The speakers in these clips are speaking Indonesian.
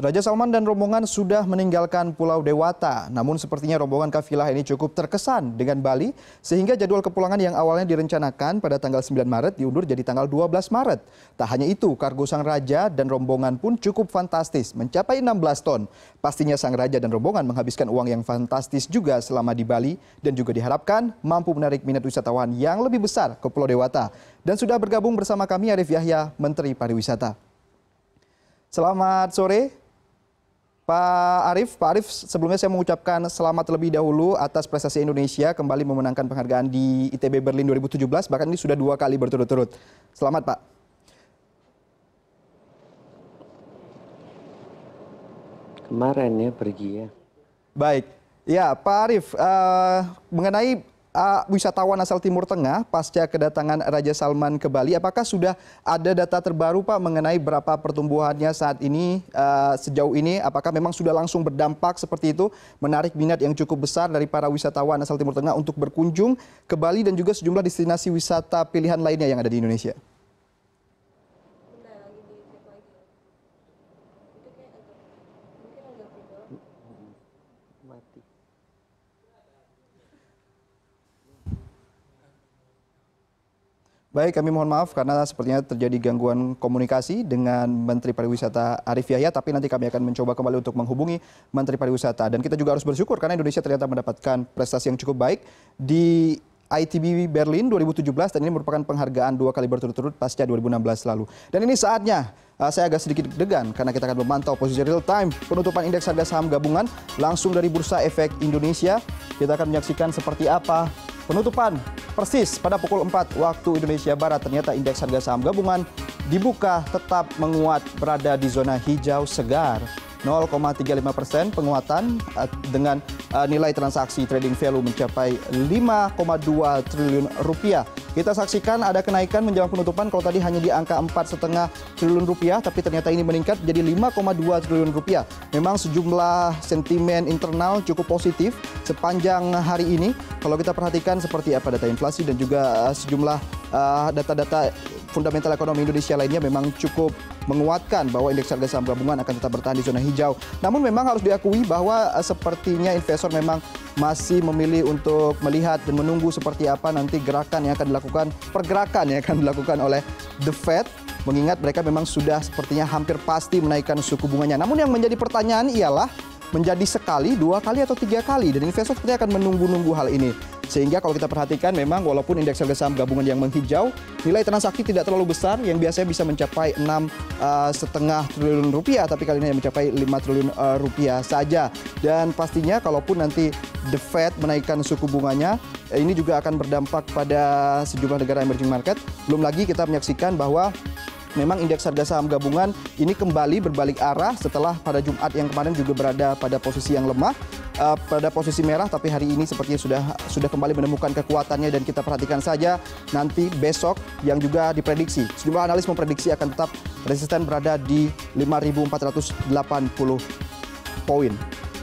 Raja Salman dan rombongan sudah meninggalkan Pulau Dewata, namun sepertinya rombongan kafilah ini cukup terkesan dengan Bali, sehingga jadwal kepulangan yang awalnya direncanakan pada tanggal 9 Maret diundur jadi tanggal 12 Maret. Tak hanya itu, kargo sang raja dan rombongan pun cukup fantastis, mencapai 16 ton. Pastinya sang raja dan rombongan menghabiskan uang yang fantastis juga selama di Bali, dan juga diharapkan mampu menarik minat wisatawan yang lebih besar ke Pulau Dewata. Dan sudah bergabung bersama kami Arif Yahya, Menteri Pariwisata. Selamat sore, Pak Arif, Pak Arif sebelumnya saya mengucapkan selamat terlebih dahulu atas prestasi Indonesia kembali memenangkan penghargaan di ITB Berlin 2017, bahkan ini sudah dua kali berturut-turut. Selamat Pak. Kemarin ya pergi ya. Baik, ya Pak arief uh, eh, mengenai uh, wisatawan asal Timur Tengah pasca kedatangan Raja Salman ke Bali. Apakah sudah ada data terbaru Pak mengenai berapa pertumbuhannya saat ini uh, sejauh ini? Apakah memang sudah langsung berdampak seperti itu menarik minat yang cukup besar dari para wisatawan asal Timur Tengah untuk berkunjung ke Bali dan juga sejumlah destinasi wisata pilihan lainnya yang ada di Indonesia? Baik, kami mohon maaf karena sepertinya terjadi gangguan komunikasi dengan Menteri Pariwisata Arif Yahya, tapi nanti kami akan mencoba kembali untuk menghubungi Menteri Pariwisata. Dan kita juga harus bersyukur karena Indonesia ternyata mendapatkan prestasi yang cukup baik di ITB Berlin 2017 dan ini merupakan penghargaan dua kali berturut-turut pasca 2016 lalu. Dan ini saatnya uh, saya agak sedikit degan karena kita akan memantau posisi real time penutupan indeks harga saham gabungan langsung dari Bursa Efek Indonesia. Kita akan menyaksikan seperti apa penutupan persis pada pukul 4 waktu Indonesia Barat. Ternyata indeks harga saham gabungan dibuka tetap menguat berada di zona hijau segar. 0,35 persen penguatan eh, dengan eh, nilai transaksi trading value mencapai 5,2 triliun rupiah. Kita saksikan ada kenaikan menjelang penutupan kalau tadi hanya di angka setengah triliun rupiah tapi ternyata ini meningkat jadi 5,2 triliun rupiah. Memang sejumlah sentimen internal cukup positif sepanjang hari ini. Kalau kita perhatikan seperti apa data inflasi dan juga eh, sejumlah data-data fundamental ekonomi Indonesia lainnya memang cukup menguatkan bahwa indeks harga saham gabungan akan tetap bertahan di zona hijau. Namun memang harus diakui bahwa eh, sepertinya investor memang masih memilih untuk melihat dan menunggu seperti apa nanti gerakan yang akan dilakukan, pergerakan yang akan dilakukan oleh The Fed mengingat mereka memang sudah sepertinya hampir pasti menaikkan suku bunganya. Namun yang menjadi pertanyaan ialah menjadi sekali, dua kali atau tiga kali dan investor sepertinya akan menunggu-nunggu hal ini. Sehingga kalau kita perhatikan memang walaupun indeks harga saham gabungan yang menghijau, nilai transaksi tidak terlalu besar yang biasanya bisa mencapai 6 eh, setengah triliun rupiah tapi kali ini hanya mencapai 5 triliun uh, rupiah saja. Dan pastinya kalaupun nanti The Fed menaikkan suku bunganya, eh, ini juga akan berdampak pada sejumlah negara emerging market. Belum lagi kita menyaksikan bahwa memang indeks harga saham gabungan ini kembali berbalik arah setelah pada Jumat yang kemarin juga berada pada posisi yang lemah uh, pada posisi merah tapi hari ini sepertinya sudah sudah kembali menemukan kekuatannya dan kita perhatikan saja nanti besok yang juga diprediksi sejumlah analis memprediksi akan tetap resisten berada di 5480 poin.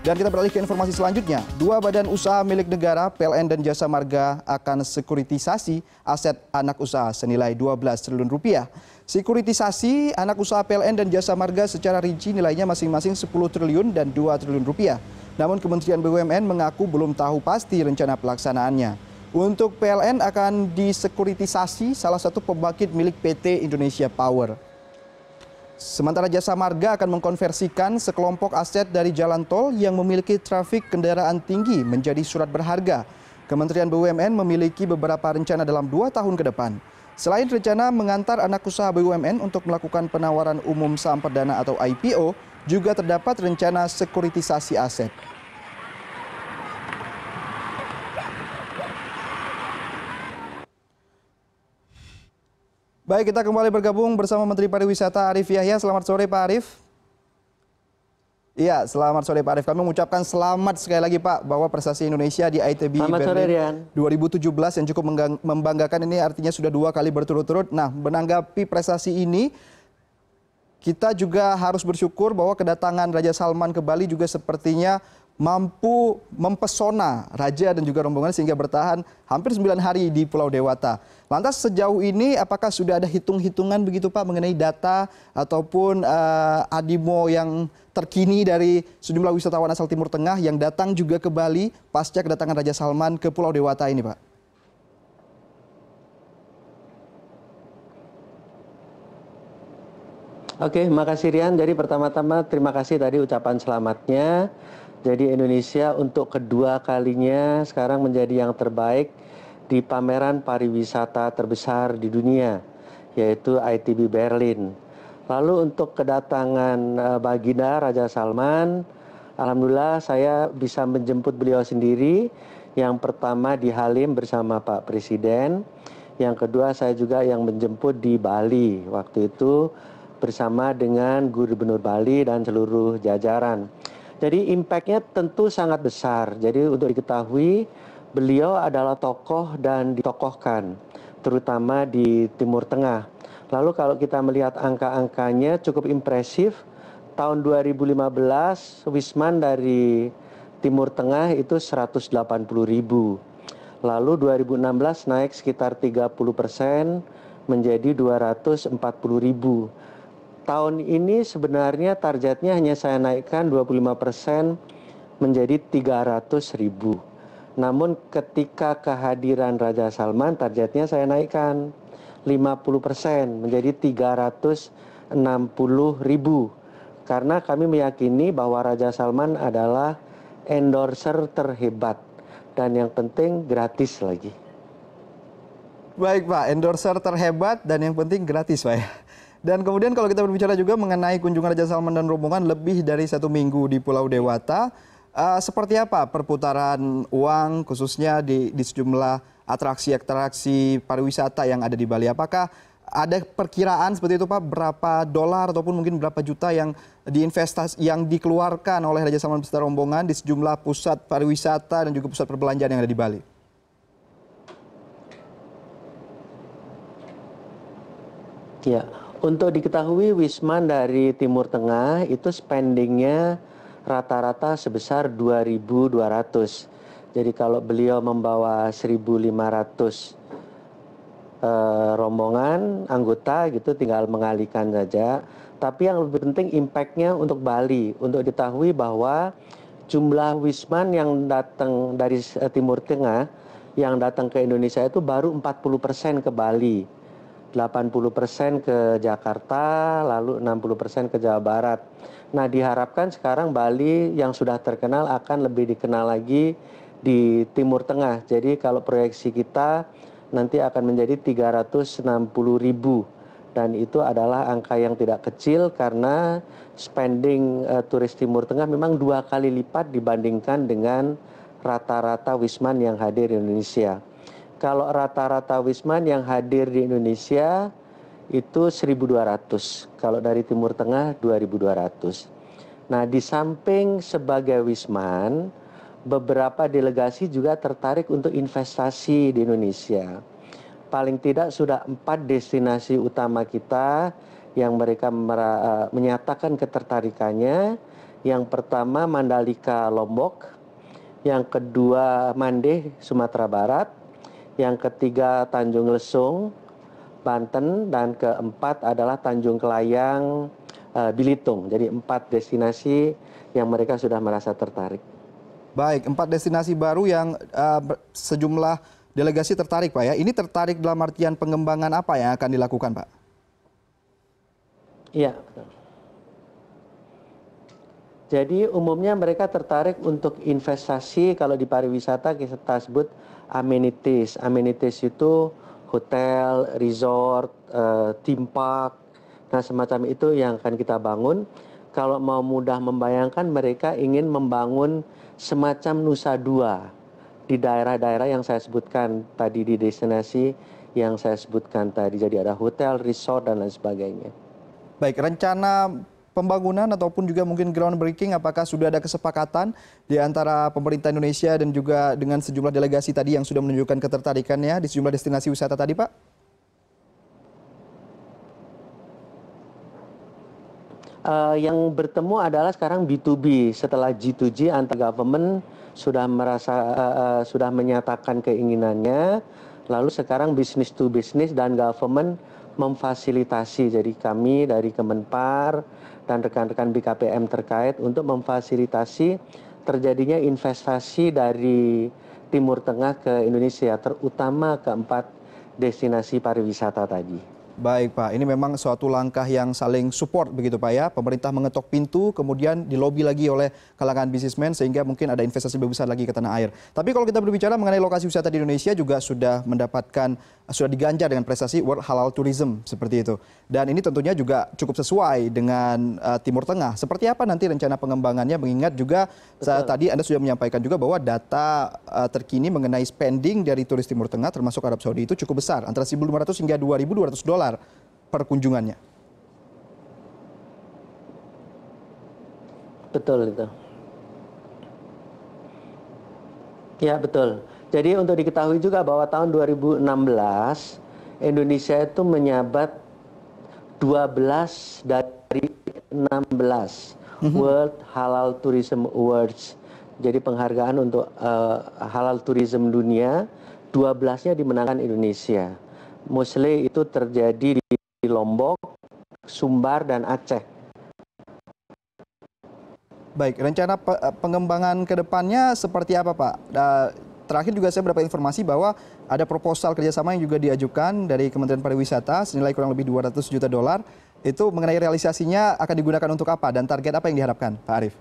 Dan kita beralih ke informasi selanjutnya. Dua badan usaha milik negara, PLN dan Jasa Marga akan sekuritisasi aset anak usaha senilai 12 triliun rupiah. Sekuritisasi anak usaha PLN dan Jasa Marga secara rinci nilainya masing-masing 10 triliun dan 2 triliun rupiah. Namun Kementerian BUMN mengaku belum tahu pasti rencana pelaksanaannya. Untuk PLN akan disekuritisasi salah satu pembangkit milik PT Indonesia Power. Sementara Jasa Marga akan mengkonversikan sekelompok aset dari jalan tol yang memiliki trafik kendaraan tinggi menjadi surat berharga. Kementerian BUMN memiliki beberapa rencana dalam dua tahun ke depan. Selain rencana mengantar anak usaha BUMN untuk melakukan penawaran umum saham perdana atau IPO, juga terdapat rencana sekuritisasi aset. Baik, kita kembali bergabung bersama Menteri Pariwisata Arif Yahya. Selamat sore Pak Arif. Iya, selamat sore Pak Arif. Kami mengucapkan selamat sekali lagi Pak bahwa prestasi Indonesia di ITB selamat Berlin sore, Rian. 2017 yang cukup membanggakan ini artinya sudah dua kali berturut-turut. Nah, menanggapi prestasi ini, kita juga harus bersyukur bahwa kedatangan Raja Salman ke Bali juga sepertinya mampu mempesona raja dan juga rombongan sehingga bertahan hampir 9 hari di Pulau Dewata. Lantas sejauh ini apakah sudah ada hitung-hitungan begitu Pak mengenai data ataupun uh, eh, Adimo yang terkini dari sejumlah wisatawan asal Timur Tengah yang datang juga ke Bali pasca kedatangan Raja Salman ke Pulau Dewata ini Pak? Oke, makasih Rian. Jadi pertama-tama terima kasih tadi ucapan selamatnya. Jadi Indonesia untuk kedua kalinya sekarang menjadi yang terbaik di pameran pariwisata terbesar di dunia, yaitu ITB Berlin. Lalu untuk kedatangan eh, Baginda Raja Salman, alhamdulillah saya bisa menjemput beliau sendiri. Yang pertama di Halim bersama Pak Presiden, yang kedua saya juga yang menjemput di Bali. Waktu itu bersama dengan Gubernur Bali dan seluruh jajaran. Jadi impactnya tentu sangat besar. Jadi untuk diketahui beliau adalah tokoh dan ditokohkan terutama di Timur Tengah. Lalu kalau kita melihat angka-angkanya cukup impresif. Tahun 2015 Wisman dari Timur Tengah itu 180 ribu. Lalu 2016 naik sekitar 30 persen menjadi 240 ribu tahun ini sebenarnya targetnya hanya saya naikkan 25 persen menjadi 300 ribu. Namun ketika kehadiran Raja Salman targetnya saya naikkan 50 persen menjadi 360 ribu. Karena kami meyakini bahwa Raja Salman adalah endorser terhebat dan yang penting gratis lagi. Baik Pak, endorser terhebat dan yang penting gratis Pak ya. Dan kemudian kalau kita berbicara juga mengenai kunjungan Raja Salman dan rombongan lebih dari satu minggu di Pulau Dewata, uh, seperti apa perputaran uang khususnya di, di sejumlah atraksi-atraksi pariwisata yang ada di Bali? Apakah ada perkiraan seperti itu Pak berapa dolar ataupun mungkin berapa juta yang diinvestas yang dikeluarkan oleh Raja Salman beserta rombongan di sejumlah pusat pariwisata dan juga pusat perbelanjaan yang ada di Bali? Ya, untuk diketahui Wisman dari Timur Tengah itu spendingnya rata-rata sebesar 2.200. Jadi kalau beliau membawa 1.500 eh, rombongan anggota gitu tinggal mengalihkan saja. Tapi yang lebih penting impactnya untuk Bali untuk diketahui bahwa jumlah Wisman yang datang dari eh, Timur Tengah yang datang ke Indonesia itu baru 40% ke Bali 80% ke Jakarta, lalu 60% ke Jawa Barat. Nah, diharapkan sekarang Bali yang sudah terkenal akan lebih dikenal lagi di Timur Tengah. Jadi kalau proyeksi kita nanti akan menjadi 360 ribu dan itu adalah angka yang tidak kecil karena spending uh, turis Timur Tengah memang dua kali lipat dibandingkan dengan rata-rata wisman yang hadir di Indonesia kalau rata-rata Wisman yang hadir di Indonesia itu 1.200, kalau dari Timur Tengah 2.200. Nah, di samping sebagai Wisman, beberapa delegasi juga tertarik untuk investasi di Indonesia. Paling tidak sudah empat destinasi utama kita yang mereka eh, menyatakan ketertarikannya. Yang pertama Mandalika Lombok, yang kedua Mandeh Sumatera Barat, yang ketiga Tanjung Lesung, Banten, dan keempat adalah Tanjung Kelayang, uh, eh, Bilitung. Jadi empat destinasi yang mereka sudah merasa tertarik. Baik, empat destinasi baru yang uh, sejumlah delegasi tertarik, Pak ya. Ini tertarik dalam artian pengembangan apa yang akan dilakukan, Pak? Iya. Jadi umumnya mereka tertarik untuk investasi kalau di pariwisata kita sebut amenities. Amenities itu hotel, resort, uh, theme park. Nah, semacam itu yang akan kita bangun. Kalau mau mudah membayangkan, mereka ingin membangun semacam Nusa Dua di daerah-daerah yang saya sebutkan tadi di destinasi yang saya sebutkan tadi. Jadi ada hotel, resort, dan lain sebagainya. Baik, rencana pembangunan ataupun juga mungkin groundbreaking apakah sudah ada kesepakatan di antara pemerintah Indonesia dan juga dengan sejumlah delegasi tadi yang sudah menunjukkan ketertarikannya di sejumlah destinasi wisata tadi Pak? uh, yang bertemu adalah sekarang B2B setelah G2G antar government sudah merasa uh, uh, sudah menyatakan keinginannya lalu sekarang bisnis to bisnis dan government memfasilitasi. Jadi kami dari Kemenpar dan rekan-rekan BKPM terkait untuk memfasilitasi terjadinya investasi dari Timur Tengah ke Indonesia, terutama keempat destinasi pariwisata tadi. Baik Pak, ini memang suatu langkah yang saling support begitu Pak ya. Pemerintah mengetok pintu, kemudian dilobi lagi oleh kalangan bisnismen sehingga mungkin ada investasi lebih besar lagi ke tanah air. Tapi kalau kita berbicara mengenai lokasi wisata di Indonesia juga sudah mendapatkan, sudah diganjar dengan prestasi World Halal Tourism seperti itu. Dan ini tentunya juga cukup sesuai dengan uh, Timur Tengah. Seperti apa nanti rencana pengembangannya mengingat juga eh, Betul. tadi Anda sudah menyampaikan juga bahwa data uh, terkini mengenai spending dari turis Timur Tengah termasuk Arab Saudi itu cukup besar, antara 1.500 hingga 2.200 dolar besar perkunjungannya. Betul itu. Ya, betul. Jadi untuk diketahui juga bahwa tahun 2016 Indonesia itu menyabat 12 dari 16 mm World Halal Tourism Awards. Jadi penghargaan untuk uh, halal tourism dunia 12-nya dimenangkan Indonesia. Musli itu terjadi di Lombok, Sumbar, dan Aceh. Baik, rencana eh, pengembangan ke depannya seperti apa Pak? Terakhir juga saya mendapat informasi bahwa ada proposal kerjasama yang juga diajukan dari Kementerian Pariwisata senilai kurang lebih 200 juta dolar. Itu mengenai realisasinya akan digunakan untuk apa dan target apa yang diharapkan Pak Arief?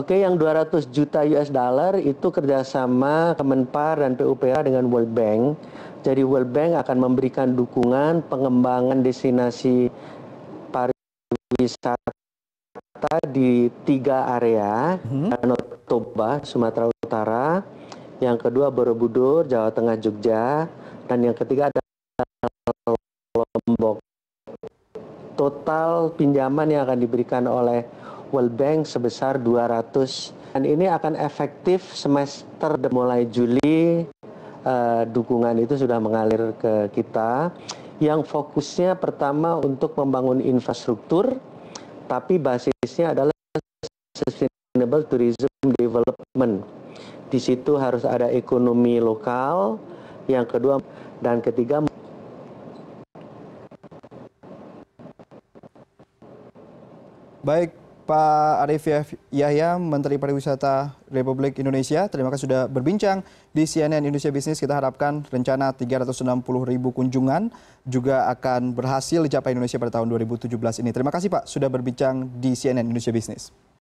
Oke, yang 200 juta US dollar itu kerjasama Kemenpar dan PUPR dengan World Bank. Jadi World Bank akan memberikan dukungan pengembangan destinasi pariwisata di tiga area, hmm. Danau Toba, Sumatera Utara, yang kedua Borobudur, Jawa Tengah, Jogja, dan yang ketiga ada Lombok. Total pinjaman yang akan diberikan oleh World Bank sebesar 200 dan ini akan efektif semester mulai Juli uh, dukungan itu sudah mengalir ke kita yang fokusnya pertama untuk membangun infrastruktur tapi basisnya adalah sustainable tourism development. Di situ harus ada ekonomi lokal, yang kedua dan ketiga Baik, Pak Arief Yahya, Menteri Pariwisata Republik Indonesia. Terima kasih sudah berbincang di CNN Indonesia Business. Kita harapkan rencana 360 ribu kunjungan juga akan berhasil dicapai Indonesia pada tahun 2017 ini. Terima kasih Pak sudah berbincang di CNN Indonesia Business.